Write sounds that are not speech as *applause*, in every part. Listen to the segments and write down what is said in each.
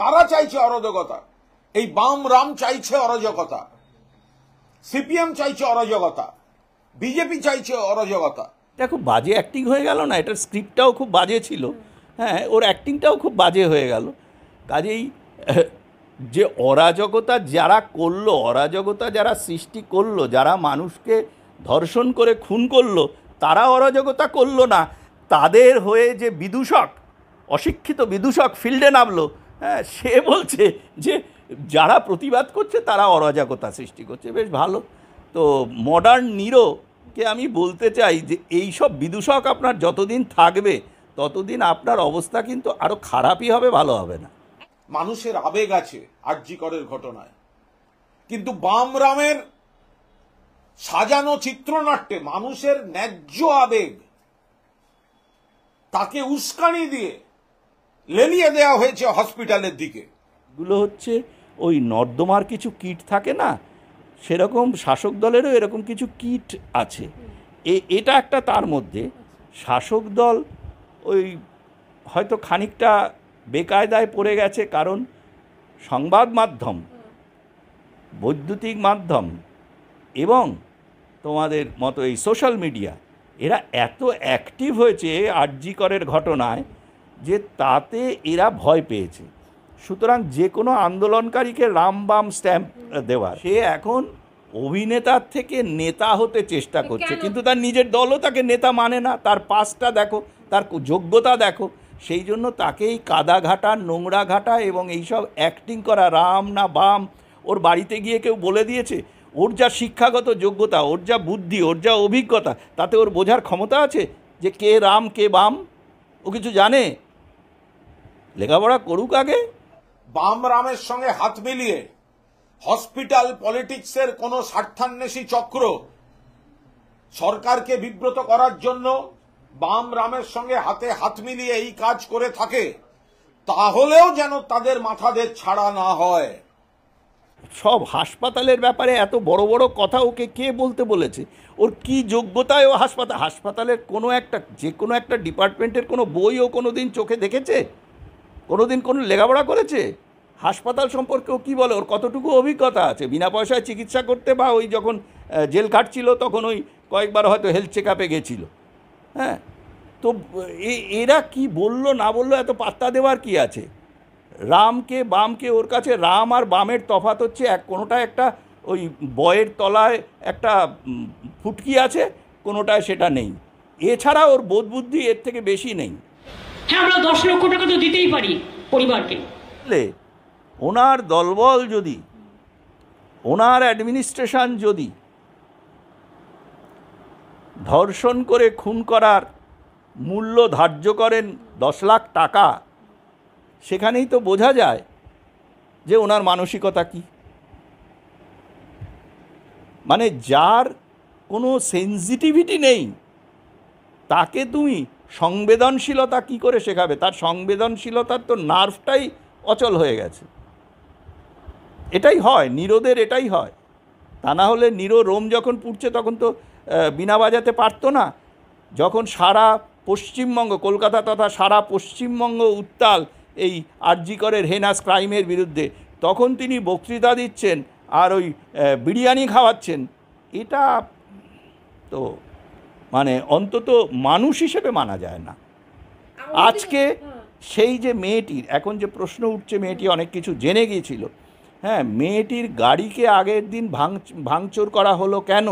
কারা চাইছে অরাজকতা এই বাম রাম চাইছে অরাজকতা সিপিএম চাইছে অরাজকতা বিজেপি চাইছে অরাজকতা এটা খুব বাজে অ্যাক্টিং হয়ে গেল না এটার স্ক্রিপ্টটাও খুব বাজে ছিল হ্যাঁ ওর অ্যাক্টিংটাও খুব বাজে হয়ে গেল কাজেই *laughs* যে অরাজকতা যারা করলো অরাজকতা যারা সৃষ্টি করলো যারা মানুষকে ধর্ষণ করে খুন করলো তারা অরাজকতা করলো না তাদের হয়ে যে বিদূষক অশিক্ষিত বিদূষক ফিল্ডে নামলো হ্যাঁ সে বলছে যে যারা প্রতিবাদ করছে তারা অরাজকতা সৃষ্টি করছে বেশ ভালো তো মডার্ন নিরোকে আমি বলতে চাই যে এই সব বিদূষক আপনার যতদিন থাকবে ততদিন আপনার অবস্থা কিন্তু আরও খারাপই হবে ভালো হবে না মানুষের আবেগ আছে আর্যিকরের ঘটনায় কিন্তু বাম রামের সাজানো চিত্রনাট্যে মানুষের ন্যায্য আবেগ তাকে উস্কানি দিয়ে লেনিয়ে দেওয়া হয়েছে হসপিটালের দিকে গুলো হচ্ছে ওই নর্দমার কিছু কিট থাকে না সেরকম শাসক দলেরও এরকম কিছু কিট আছে এ এটা একটা তার মধ্যে শাসক দল ওই হয়তো খানিকটা বেকায়দায় পড়ে গেছে কারণ সংবাদ মাধ্যম বৈদ্যুতিক মাধ্যম এবং তোমাদের মতো এই সোশ্যাল মিডিয়া এরা এত অ্যাক্টিভ হয়েছে আর্জি করের ঘটনায় যে তাতে এরা ভয় পেয়েছে সুতরাং যে কোনো আন্দোলনকারীকে রামবাম স্ট্যাম্প দেওয়া সে এখন অভিনেতার থেকে নেতা হতে চেষ্টা করছে কিন্তু তার নিজের দলও তাকে নেতা মানে না তার পাশটা দেখো তার যোগ্যতা দেখো সেই জন্য তাকে এই কাদা ঘাটা নোংরা ঘাটা এবং এইসব অ্যাক্টিং করা রাম না বাম ওর বাড়িতে গিয়ে কেউ বলে দিয়েছে ওর যা শিক্ষাগত যোগ্যতা ওর যা বুদ্ধি ওর যা অভিজ্ঞতা তাতে ওর বোঝার ক্ষমতা আছে যে কে রাম কে বাম ও কিছু জানে লেখাপড়া করুক আগে বাম রামের সঙ্গে হাত মিলিয়ে হসপিটাল পলিটিক্সের কোন স্বার্থান্বেষী চক্র সরকারকে বিব্রত করার জন্য বাম রামের সঙ্গে হাতে হাত মিলিয়ে এই কাজ করে থাকে তাহলেও যেন তাদের মাথাদের ছাড়া না হয় সব হাসপাতালের ব্যাপারে এত বড় বড় কথা ওকে কে বলতে বলেছে ওর কি যোগ্যতায় ও হাসপাতাল হাসপাতালের কোনো একটা যে কোনো একটা ডিপার্টমেন্টের কোনো বই ও কোনো দিন চোখে দেখেছে কোনো দিন কোনো লেখাপড়া করেছে হাসপাতাল সম্পর্কেও কী বলে ওর কতটুকু অভিজ্ঞতা আছে বিনা পয়সায় চিকিৎসা করতে বা ওই যখন জেল কাটছিল তখন ওই কয়েকবার হয়তো হেলথ চেক আপে গেছিল হ্যাঁ তো এরা কি বলল না বললো এত পাত্তা দেওয়ার কি আছে রামকে বামকে ওর কাছে রাম আর বামের তফাত হচ্ছে এক কোনোটা একটা ওই বয়ের তলায় একটা ফুটকি আছে কোনোটায় সেটা নেই এছাড়া ওর বোধ বুদ্ধি এর থেকে বেশি নেই হ্যাঁ আমরা দশ লক্ষ টাকা তো দিতেই পারি পরিবারকে ওনার দলবল যদি ওনার অ্যাডমিনিস্ট্রেশন যদি ধর্ষণ করে খুন করার মূল্য ধার্য করেন দশ লাখ টাকা সেখানেই তো বোঝা যায় যে ওনার মানসিকতা কি মানে যার কোনো সেন্সিটিভিটি নেই তাকে তুমি সংবেদনশীলতা কি করে শেখাবে তার সংবেদনশীলতার তো নার্ভটাই অচল হয়ে গেছে এটাই হয় নিরোদের এটাই হয় তা না হলে নিরো রোম যখন পুড়ছে তখন তো বিনা বাজাতে পারতো না যখন সারা পশ্চিমবঙ্গ কলকাতা তথা সারা পশ্চিমবঙ্গ উত্তাল এই আর্জিকরের হেনাস ক্রাইমের বিরুদ্ধে তখন তিনি বক্তৃতা দিচ্ছেন আর ওই বিরিয়ানি খাওয়াচ্ছেন এটা তো মানে অন্তত মানুষ হিসেবে মানা যায় না আজকে হ্যাঁ। সেই যে মেয়েটির এখন যে প্রশ্ন উঠছে মেয়েটি অনেক কিছু জেনে গিয়েছিল হ্যাঁ মেয়েটির গাড়িকে আগের দিন ভাঙ ভাঙচুর করা হলো কেন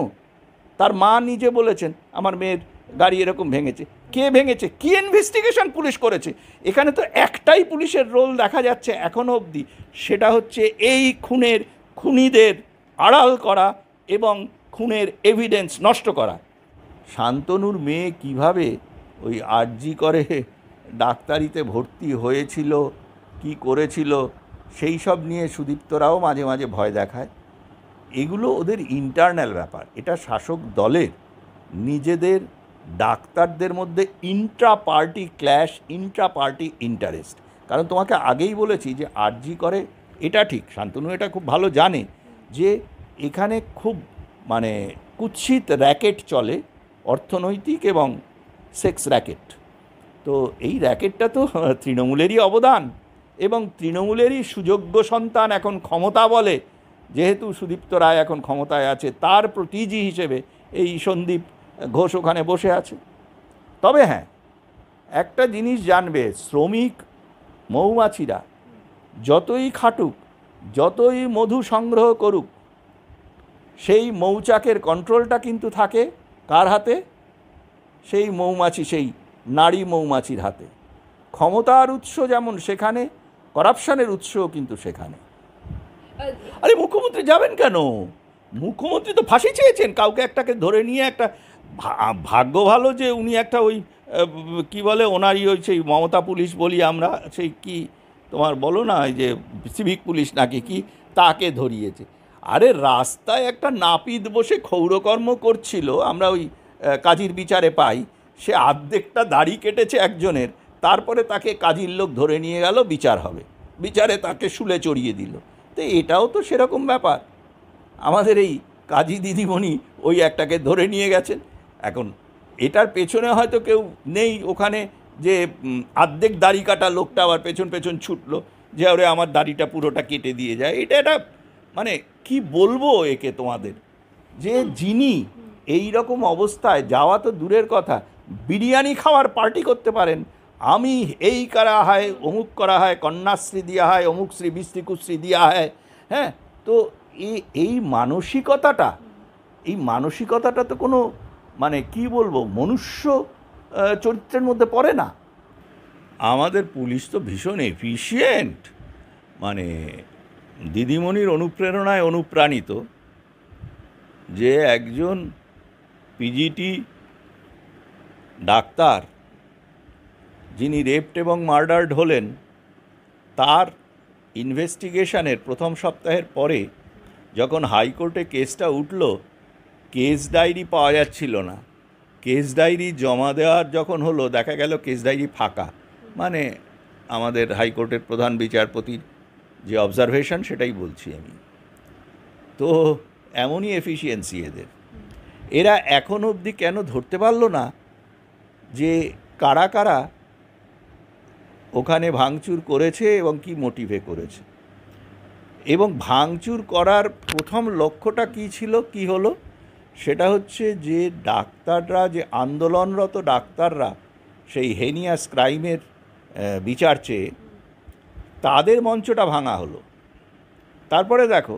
তার মা নিজে বলেছেন আমার মেয়ের গাড়ি এরকম ভেঙেছে কে ভেঙেছে কি ইনভেস্টিগেশন পুলিশ করেছে এখানে তো একটাই পুলিশের রোল দেখা যাচ্ছে এখনও অবধি সেটা হচ্ছে এই খুনের খুনিদের আড়াল করা এবং খুনের এভিডেন্স নষ্ট করা শান্তনুর মেয়ে কিভাবে ওই আর্জি করে ডাক্তারিতে ভর্তি হয়েছিল কি করেছিল সেই সব নিয়ে সুদীপ্তরাও মাঝে মাঝে ভয় দেখায় এগুলো ওদের ইন্টারনাল ব্যাপার এটা শাসক দলের নিজেদের ডাক্তারদের মধ্যে intra party clash intra party interest কারণ তোমাকে আগেই বলেছি যে আরজি করে এটা ঠিক শান্তনু এটা খুব ভালো জানে যে এখানে খুব মানে কুৎসিত র্যাকেট চলে অর্থনৈতিক এবং সেক্স র্যাকেট তো এই র্যাকেটটা তো *laughs* তৃণমূলেরই অবদান এবং তৃণমূলেরই সুযোগ্য সন্তান এখন ক্ষমতা বলে যেহেতু সুদীপ্ত রায় এখন ক্ষমতায় আছে তার প্রতিজি হিসেবে এই সন্দীপ ঘোষ ওখানে বসে আছে তবে হ্যাঁ একটা জিনিস জানবে শ্রমিক মৌমাছিরা যতই খাটুক যতই মধু সংগ্রহ করুক সেই মৌচাকের কন্ট্রোলটা কিন্তু থাকে কার হাতে সেই মৌমাছি সেই নারী মৌমাছির হাতে ক্ষমতার উৎস যেমন সেখানে করাপশানের উৎসও কিন্তু সেখানে আরে মুখ্যমন্ত্রী যাবেন কেন মুখ্যমন্ত্রী তো ফাঁসি চেয়েছেন কাউকে একটাকে ধরে নিয়ে একটা ভাগ্য ভালো যে উনি একটা ওই কি বলে ওনারই ওই সেই মমতা পুলিশ বলি আমরা সেই কি তোমার বলো না ওই যে সিভিক পুলিশ নাকি কি তাকে ধরিয়েছে আরে রাস্তায় একটা নাপিত বসে ক্ষৌরকর্ম করছিল আমরা ওই কাজীর বিচারে পাই সে আর্ধেকটা দাড়ি কেটেছে একজনের তারপরে তাকে কাজীর লোক ধরে নিয়ে গেল বিচার হবে বিচারে তাকে শুলে চড়িয়ে দিল তো এটাও তো সেরকম ব্যাপার আমাদের এই কাজী দিদিমণি ওই একটাকে ধরে নিয়ে গেছেন এখন এটার পেছনে হয়তো কেউ নেই ওখানে যে আর্ধেক দাড়ি কাটা লোকটা আবার পেছন পেছন ছুটলো যে ওরে আমার দাড়িটা পুরোটা কেটে দিয়ে যায় এটা একটা মানে কি বলবো একে তোমাদের যে যিনি এই রকম অবস্থায় যাওয়া তো দূরের কথা বিরিয়ানি খাওয়ার পার্টি করতে পারেন আমি এই করা হয় অমুক করা হয় কন্যাশ্রী দেওয়া হয় অমুক শ্রী বিশ্রী দেওয়া হয় হ্যাঁ তো এই মানসিকতাটা এই মানসিকতাটা তো কোনো মানে কি বলবো মনুষ্য চরিত্রের মধ্যে পড়ে না আমাদের পুলিশ তো ভীষণ এফিসিয়েন্ট মানে দিদিমণির অনুপ্রেরণায় অনুপ্রাণিত যে একজন পিজিটি ডাক্তার যিনি রেপড এবং মার্ডার্ড হলেন তার ইনভেস্টিগেশনের প্রথম সপ্তাহের পরে যখন হাইকোর্টে কেসটা উঠল কেস ডায়েরি পাওয়া যাচ্ছিল না কেস ডায়েরি জমা দেওয়ার যখন হলো দেখা গেল কেস ডায়েরি ফাঁকা মানে আমাদের হাইকোর্টের প্রধান বিচারপতির যে অবজারভেশন সেটাই বলছি আমি তো এমনই এফিসিয়েন্সি এদের এরা এখন অবধি কেন ধরতে পারলো না যে কারা কারা ওখানে ভাঙচুর করেছে এবং কি মোটিভে করেছে এবং ভাঙচুর করার প্রথম লক্ষ্যটা কি ছিল কি হলো সেটা হচ্ছে যে ডাক্তাররা যে আন্দোলনরত ডাক্তাররা সেই হেনিয়াস ক্রাইমের বিচার চেয়ে তাদের মঞ্চটা ভাঙা হলো তারপরে দেখো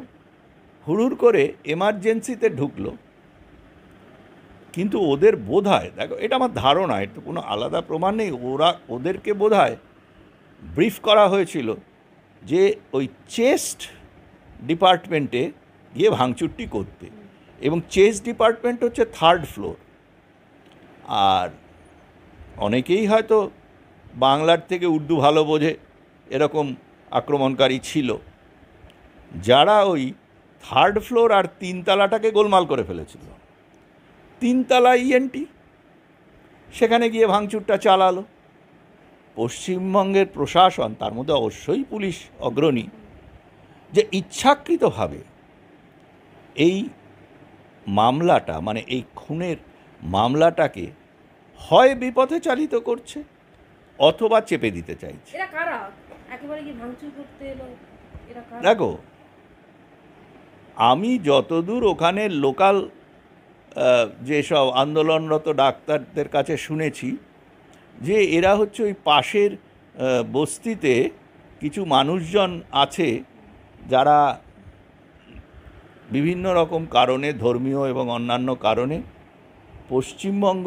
হুড়ুর করে এমার্জেন্সিতে ঢুকলো কিন্তু ওদের বোধায় দেখো এটা আমার ধারণা এটা কোনো আলাদা প্রমাণ নেই ওরা ওদেরকে হয় ব্রিফ করা হয়েছিল যে ওই চেস্ট ডিপার্টমেন্টে গিয়ে ভাঙচুরটি করতে এবং চেস্ট ডিপার্টমেন্ট হচ্ছে থার্ড ফ্লোর আর অনেকেই হয়তো বাংলার থেকে উর্দু ভালো বোঝে এরকম আক্রমণকারী ছিল যারা ওই থার্ড ফ্লোর আর তিনতলাটাকে গোলমাল করে ফেলেছিল তিনতলা ইএনটি e সেখানে গিয়ে ভাঙচুরটা চালালো পশ্চিমবঙ্গের প্রশাসন তার মধ্যে অবশ্যই পুলিশ অগ্রণী যে ইচ্ছাকৃতভাবে এই মামলাটা মানে এই খুনের মামলাটাকে হয় বিপথে চালিত করছে অথবা চেপে দিতে চাইছে একেবারে কি ভাঙচুর করতে এলো এরা দেখো আমি যতদূর ওখানে লোকাল যেসব আন্দোলনরত ডাক্তারদের কাছে শুনেছি যে এরা হচ্ছে ওই পাশের বস্তিতে কিছু মানুষজন আছে যারা বিভিন্ন রকম কারণে ধর্মীয় এবং অন্যান্য কারণে পশ্চিমবঙ্গ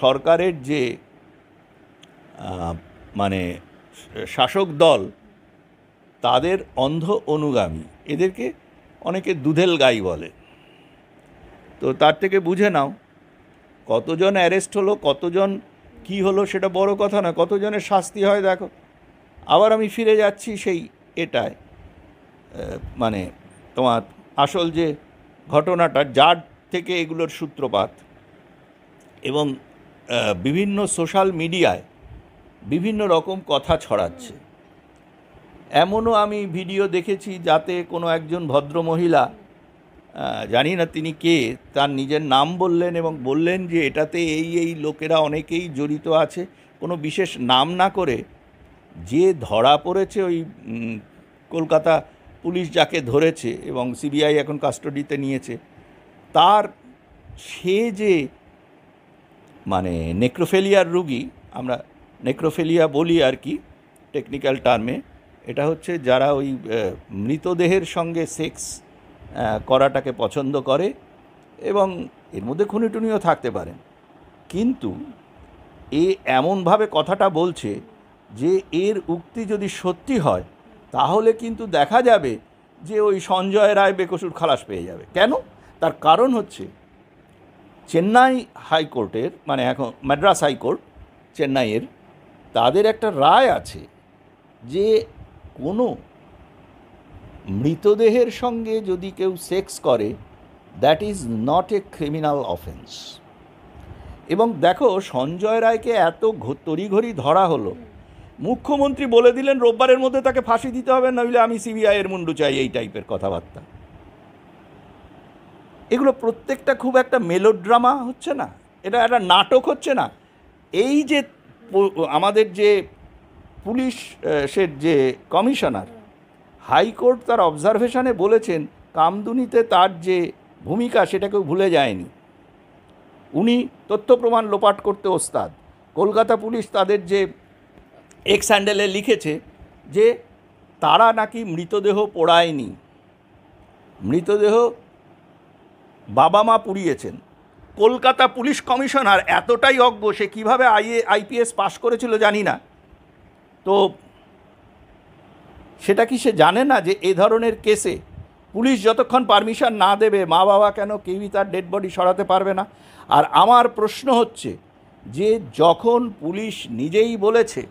সরকারের যে মানে শাসক দল তাদের অন্ধ অনুগামী এদেরকে অনেকে দুধেল গাই বলে তো তার থেকে বুঝে নাও কতজন অ্যারেস্ট হলো কতজন কি হলো সেটা বড় কথা না কতজনের শাস্তি হয় দেখো আবার আমি ফিরে যাচ্ছি সেই এটায় মানে তোমার আসল যে ঘটনাটা যার থেকে এগুলোর সূত্রপাত এবং বিভিন্ন সোশ্যাল মিডিয়ায় বিভিন্ন রকম কথা ছড়াচ্ছে এমনও আমি ভিডিও দেখেছি যাতে কোনো একজন ভদ্রমহিলা জানি না তিনি কে তার নিজের নাম বললেন এবং বললেন যে এটাতে এই এই লোকেরা অনেকেই জড়িত আছে কোনো বিশেষ নাম না করে যে ধরা পড়েছে ওই কলকাতা পুলিশ যাকে ধরেছে এবং সিবিআই এখন কাস্টডিতে নিয়েছে তার সে যে মানে নেক্রোফেলিয়ার রুগী আমরা নেক্রোফেলিয়া বলি আর কি টেকনিক্যাল টার্মে এটা হচ্ছে যারা ওই মৃতদেহের সঙ্গে সেক্স করাটাকে পছন্দ করে এবং এর মধ্যে খুনিটুনিও থাকতে পারে কিন্তু এ এমনভাবে কথাটা বলছে যে এর উক্তি যদি সত্যি হয় তাহলে কিন্তু দেখা যাবে যে ওই সঞ্জয় রায় বেকসুর খালাস পেয়ে যাবে কেন তার কারণ হচ্ছে চেন্নাই হাইকোর্টের মানে এখন মাদ্রাস হাইকোর্ট চেন্নাইয়ের তাদের একটা রায় আছে যে কোনো মৃতদেহের সঙ্গে যদি কেউ সেক্স করে that is not a criminal offence এবং দেখো সঞ্জয় রায়কে এত তড়িঘড়ি ধরা হলো মুখ্যমন্ত্রী বলে দিলেন রোববারের মধ্যে তাকে ফাঁসি দিতে হবে নইলে আমি সিবিআইয়ের মুন্ডু চাই এই টাইপের কথাবার্তা এগুলো প্রত্যেকটা খুব একটা মেলোড্রামা হচ্ছে না এটা একটা নাটক হচ্ছে না এই যে আমাদের যে পুলিশ সের যে কমিশনার হাইকোর্ট তার অবজারভেশনে বলেছেন কামদুনিতে তার যে ভূমিকা সেটাকেও ভুলে যায়নি উনি তথ্য প্রমাণ লোপাট করতে ওস্তাদ কলকাতা পুলিশ তাদের যে এক্স হ্যান্ডেলে লিখেছে যে তারা নাকি মৃতদেহ পোড়ায়নি মৃতদেহ বাবা মা পুড়িয়েছেন কলকাতা পুলিশ কমিশনার এতটাই অজ্ঞ সে কীভাবে আইএ আইপিএস পাস করেছিল জানি না তো সেটা কি সে জানে না যে এ ধরনের কেসে পুলিশ যতক্ষণ পারমিশন না দেবে মা বাবা কেন কেউই তার ডেড বডি সরাতে পারবে না আর আমার প্রশ্ন হচ্ছে যে যখন পুলিশ নিজেই বলেছে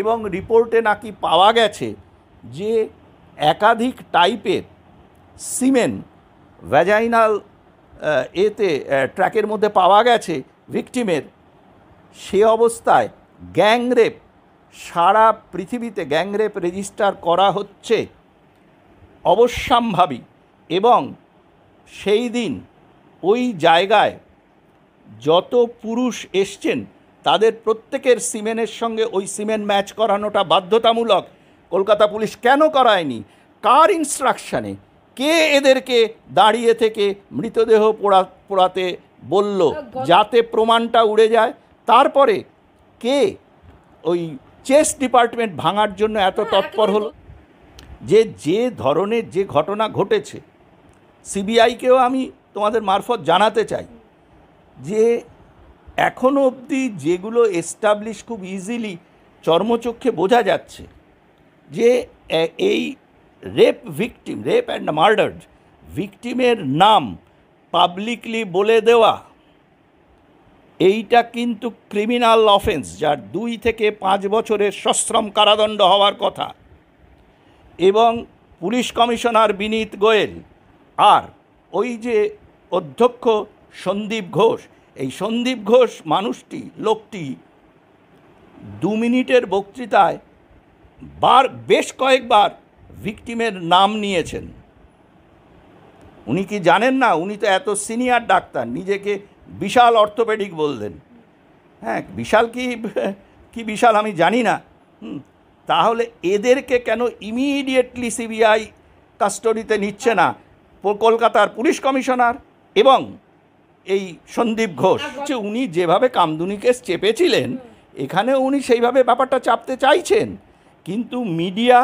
এবং রিপোর্টে নাকি পাওয়া গেছে যে একাধিক টাইপের সিমেন ভ্যাজাইনাল এতে ট্র্যাকের মধ্যে পাওয়া গেছে ভিকটিমের সে অবস্থায় গ্যাংরেপ সারা পৃথিবীতে গ্যাংরেপ রেজিস্টার করা হচ্ছে অবশ্যম্ভাবী এবং সেই দিন ওই জায়গায় যত পুরুষ এসছেন তাদের প্রত্যেকের সিমেনের সঙ্গে ওই সিমেন্ট ম্যাচ করানোটা বাধ্যতামূলক কলকাতা পুলিশ কেন করায়নি কার ইনস্ট্রাকশানে কে এদেরকে দাঁড়িয়ে থেকে মৃতদেহ পোড়া পোড়াতে বলল যাতে প্রমাণটা উড়ে যায় তারপরে কে ওই চেস ডিপার্টমেন্ট ভাঙার জন্য এত হ্যাঁ, তৎপর হলো যে যে ধরনের যে ঘটনা ঘটেছে সিবিআইকেও আমি তোমাদের মারফত জানাতে চাই যে এখনও অবধি যেগুলো এস্টাবলিশ খুব ইজিলি চর্মচক্ষে বোঝা যাচ্ছে যে এই rape victim rape and murder ভিকটিমের নাম পাবলিকলি বলে দেওয়া এইটা কিন্তু ক্রিমিনাল অফেন্স যার দুই থেকে পাঁচ বছরের সশ্রম কারাদণ্ড হওয়ার কথা এবং পুলিশ কমিশনার বিনীত গোয়েল আর ওই যে অধ্যক্ষ সন্দীপ ঘোষ এই সন্দীপ ঘোষ মানুষটি লোকটি দু মিনিটের বক্তৃতায় বার বেশ কয়েকবার ভিকটিমের নাম নিয়েছেন উনি কি জানেন না উনি তো এত সিনিয়র ডাক্তার নিজেকে বিশাল অর্থোপেডিক বললেন হ্যাঁ বিশাল কি কি বিশাল আমি জানি না তাহলে এদেরকে কেন ইমিডিয়েটলি সিবিআই কাস্টডিতে নিচ্ছে না কলকাতার পুলিশ কমিশনার এবং এই সন্দীপ ঘোষ যে উনি যেভাবে কামদুনিকে চেপেছিলেন এখানেও উনি সেইভাবে ব্যাপারটা চাপতে চাইছেন কিন্তু মিডিয়া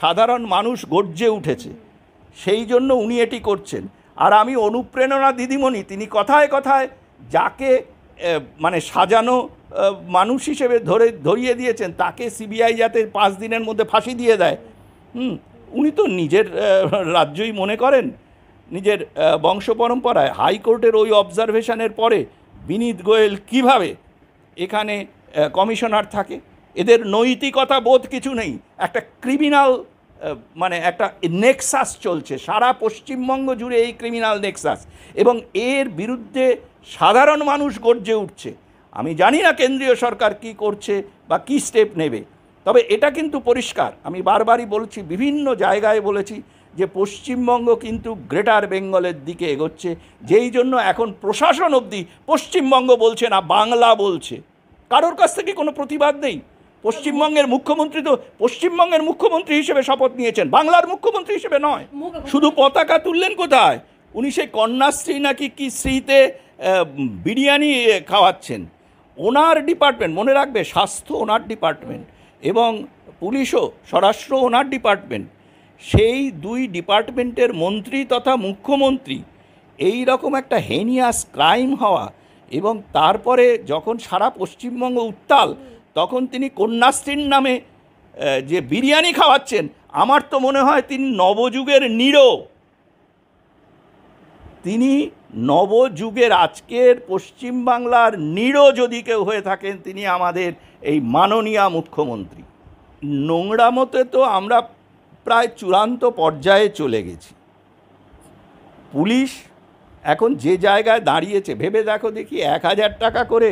সাধারণ মানুষ গর্জে উঠেছে সেই জন্য উনি এটি করছেন আর আমি অনুপ্রেরণা দিদিমণি তিনি কথায় কথায় যাকে মানে সাজানো মানুষ হিসেবে ধরে ধরিয়ে দিয়েছেন তাকে সিবিআই যাতে পাঁচ দিনের মধ্যে ফাঁসি দিয়ে দেয় হুম উনি তো নিজের রাজ্যই মনে করেন নিজের বংশ পরম্পরায় হাইকোর্টের ওই অবজারভেশনের পরে বিনীত গোয়েল কিভাবে এখানে কমিশনার থাকে এদের নৈতিকতা বোধ কিছু নেই একটা ক্রিমিনাল মানে একটা নেক্সাস চলছে সারা পশ্চিমবঙ্গ জুড়ে এই ক্রিমিনাল নেক্সাস এবং এর বিরুদ্ধে সাধারণ মানুষ গর্জে উঠছে আমি জানি না কেন্দ্রীয় সরকার কি করছে বা কি স্টেপ নেবে তবে এটা কিন্তু পরিষ্কার আমি বারবারই বলছি বিভিন্ন জায়গায় বলেছি যে পশ্চিমবঙ্গ কিন্তু গ্রেটার বেঙ্গলের দিকে এগোচ্ছে যেই জন্য এখন প্রশাসন অবধি পশ্চিমবঙ্গ বলছে না বাংলা বলছে কারোর কাছ থেকে কোনো প্রতিবাদ নেই পশ্চিমবঙ্গের মুখ্যমন্ত্রী তো পশ্চিমবঙ্গের মুখ্যমন্ত্রী হিসেবে শপথ নিয়েছেন বাংলার মুখ্যমন্ত্রী হিসেবে নয় শুধু পতাকা তুললেন কোথায় উনি সেই কন্যাশ্রী নাকি কি শ্রীতে বিরিয়ানি খাওয়াচ্ছেন ওনার ডিপার্টমেন্ট মনে রাখবে স্বাস্থ্য ওনার ডিপার্টমেন্ট এবং পুলিশও স্বরাষ্ট্র ওনার ডিপার্টমেন্ট সেই দুই ডিপার্টমেন্টের মন্ত্রী তথা মুখ্যমন্ত্রী এই রকম একটা হেনিয়াস ক্রাইম হওয়া এবং তারপরে যখন সারা পশ্চিমবঙ্গ উত্তাল তখন তিনি কন্যাশ্রীর নামে যে বিরিয়ানি খাওয়াচ্ছেন আমার তো মনে হয় তিনি নবযুগের নিরো তিনি নবযুগের আজকের পশ্চিমবাংলার নিরো যদি কেউ হয়ে থাকেন তিনি আমাদের এই মাননীয় মুখ্যমন্ত্রী নোংরা মতে তো আমরা প্রায় চূড়ান্ত পর্যায়ে চলে গেছি পুলিশ এখন যে জায়গায় দাঁড়িয়েছে ভেবে দেখো দেখি এক হাজার টাকা করে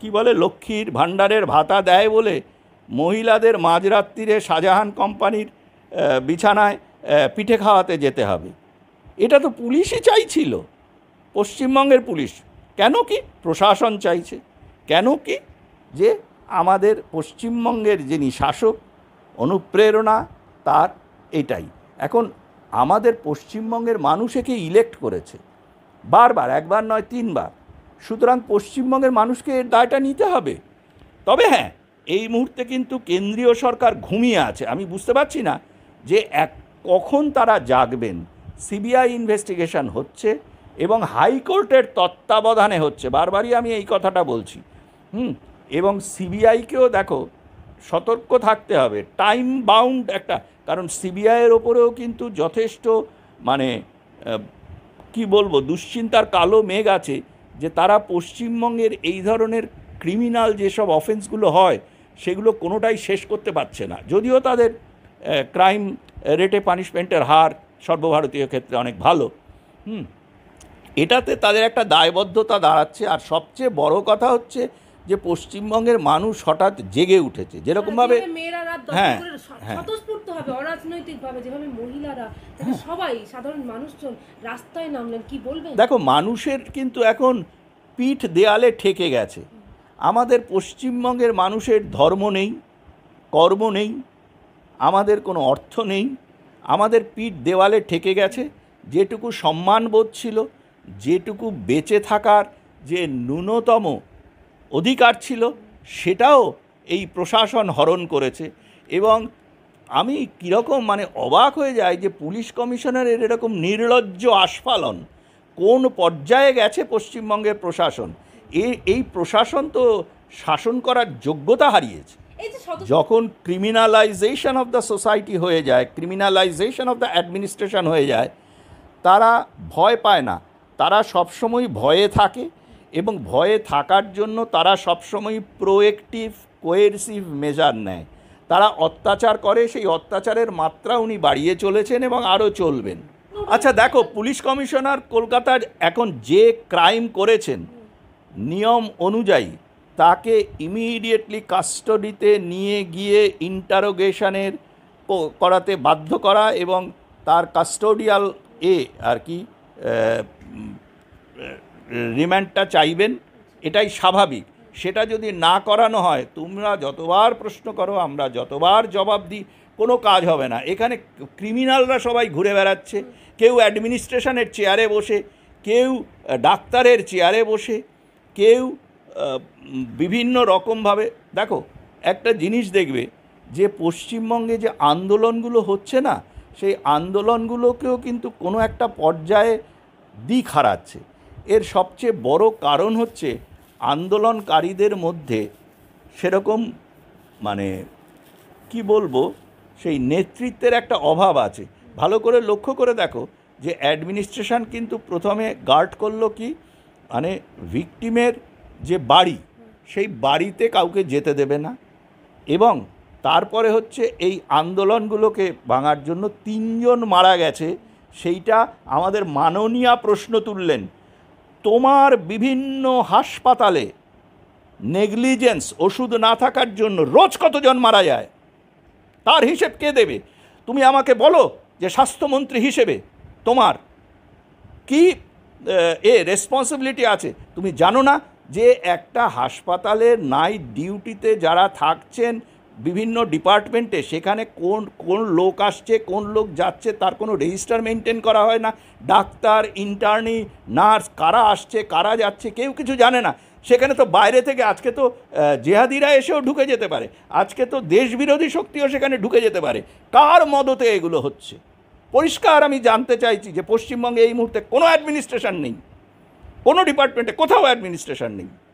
কি বলে লক্ষ্মীর ভাণ্ডারের ভাতা দেয় বলে মহিলাদের মাঝরাত্রিরে শাহজাহান কোম্পানির বিছানায় পিঠে খাওয়াতে যেতে হবে এটা তো পুলিশই চাইছিল পশ্চিমবঙ্গের পুলিশ কেন কি প্রশাসন চাইছে কেন কি যে আমাদের পশ্চিমবঙ্গের যিনি শাসক অনুপ্রেরণা তার এটাই এখন আমাদের পশ্চিমবঙ্গের মানুষকে ইলেক্ট করেছে বারবার একবার নয় তিনবার সুতরাং পশ্চিমবঙ্গের মানুষকে এর দায়টা নিতে হবে তবে হ্যাঁ এই মুহূর্তে কিন্তু কেন্দ্রীয় সরকার ঘুমিয়ে আছে আমি বুঝতে পারছি না যে এক কখন তারা জাগবেন সিবিআই ইনভেস্টিগেশন হচ্ছে এবং হাইকোর্টের তত্ত্বাবধানে হচ্ছে বারবারই আমি এই কথাটা বলছি হুম এবং সিবিআইকেও দেখো সতর্ক থাকতে হবে টাইম বাউন্ড একটা কারণ সিবিআইয়ের ওপরেও কিন্তু যথেষ্ট মানে কি বলবো দুশ্চিন্তার কালো মেঘ আছে যে তারা পশ্চিমবঙ্গের এই ধরনের ক্রিমিনাল যেসব অফেন্সগুলো হয় সেগুলো কোনোটাই শেষ করতে পারছে না যদিও তাদের ক্রাইম রেটে পানিশমেন্টের হার সর্বভারতীয় ক্ষেত্রে অনেক ভালো হুম এটাতে তাদের একটা দায়বদ্ধতা দাঁড়াচ্ছে আর সবচেয়ে বড় কথা হচ্ছে যে পশ্চিমবঙ্গের মানুষ হঠাৎ জেগে উঠেছে হ্যাঁ, যেরকমভাবে হ্যাঁ হ্যাঁ হবে অরাজনৈতিকভাবে যেভাবে মহিলারা হ্যাঁ। সবাই সাধারণ মানুষজন রাস্তায় নামলেন কি বলবেন দেখো মানুষের কিন্তু এখন পিঠ দেয়ালে ঠেকে গেছে আমাদের পশ্চিমবঙ্গের মানুষের ধর্ম নেই কর্ম নেই আমাদের কোনো অর্থ নেই আমাদের পিঠ দেওয়ালে ঠেকে গেছে যেটুকু সম্মান বোধ ছিল যেটুকু বেঁচে থাকার যে ন্যূনতম অধিকার ছিল সেটাও এই প্রশাসন হরণ করেছে এবং আমি কীরকম মানে অবাক হয়ে যাই যে পুলিশ কমিশনারের এরকম নির্লজ্জ আস্ফালন কোন পর্যায়ে গেছে পশ্চিমবঙ্গের প্রশাসন এ এই প্রশাসন তো শাসন করার যোগ্যতা হারিয়েছে যখন ক্রিমিনালাইজেশন অফ দ্য সোসাইটি হয়ে যায় ক্রিমিনালাইজেশন অফ দ্য অ্যাডমিনিস্ট্রেশন হয়ে যায় তারা ভয় পায় না তারা সবসময় ভয়ে থাকে এবং ভয়ে থাকার জন্য তারা সবসময় প্রোয়েক্টিভ কোয়েরসিভ মেজার নেয় তারা অত্যাচার করে সেই অত্যাচারের মাত্রা উনি বাড়িয়ে চলেছেন এবং আরও চলবেন আচ্ছা দেখো পুলিশ কমিশনার কলকাতার এখন যে ক্রাইম করেছেন নিয়ম অনুযায়ী তাকে ইমিডিয়েটলি কাস্টডিতে নিয়ে গিয়ে ইন্টারোগেশনের করাতে বাধ্য করা এবং তার কাস্টোডিয়াল এ আর কি রিমান্ডটা চাইবেন এটাই স্বাভাবিক সেটা যদি না করানো হয় তোমরা যতবার প্রশ্ন করো আমরা যতবার জবাব দিই কোনো কাজ হবে না এখানে ক্রিমিনালরা সবাই ঘুরে বেড়াচ্ছে কেউ অ্যাডমিনিস্ট্রেশনের চেয়ারে বসে কেউ ডাক্তারের চেয়ারে বসে কেউ বিভিন্ন রকমভাবে দেখো একটা জিনিস দেখবে যে পশ্চিমবঙ্গে যে আন্দোলনগুলো হচ্ছে না সেই আন্দোলনগুলোকেও কিন্তু কোনো একটা পর্যায়ে দিক হারাচ্ছে এর সবচেয়ে বড় কারণ হচ্ছে আন্দোলনকারীদের মধ্যে সেরকম মানে কি বলবো সেই নেতৃত্বের একটা অভাব আছে ভালো করে লক্ষ্য করে দেখো যে অ্যাডমিনিস্ট্রেশন কিন্তু প্রথমে গার্ড করলো কি মানে ভিকটিমের যে বাড়ি সেই বাড়িতে কাউকে যেতে দেবে না এবং তারপরে হচ্ছে এই আন্দোলনগুলোকে ভাঙার জন্য তিনজন মারা গেছে সেইটা আমাদের মাননীয়া প্রশ্ন তুললেন তোমার বিভিন্ন হাসপাতালে নেগলিজেন্স ওষুধ না থাকার জন্য রোজ কতজন মারা যায় তার হিসেব কে দেবে তুমি আমাকে বলো যে স্বাস্থ্যমন্ত্রী হিসেবে তোমার কি এ রেসপন্সিবিলিটি আছে তুমি জানো না যে একটা হাসপাতালের নাইট ডিউটিতে যারা থাকছেন বিভিন্ন ডিপার্টমেন্টে সেখানে কোন কোন লোক আসছে কোন লোক যাচ্ছে তার কোনো রেজিস্টার মেনটেন করা হয় না ডাক্তার ইন্টার্নি নার্স কারা আসছে কারা যাচ্ছে কেউ কিছু জানে না সেখানে তো বাইরে থেকে আজকে তো জেহাদিরা এসেও ঢুকে যেতে পারে আজকে তো দেশবিরোধী শক্তিও সেখানে ঢুকে যেতে পারে কার মদতে এগুলো হচ্ছে পরিষ্কার আমি জানতে চাইছি যে পশ্চিমবঙ্গে এই মুহূর্তে কোনো অ্যাডমিনিস্ট্রেশন নেই কোনো ডিপার্টমেন্টে কোথাও অ্যাডমিনিস্ট্রেশন নেই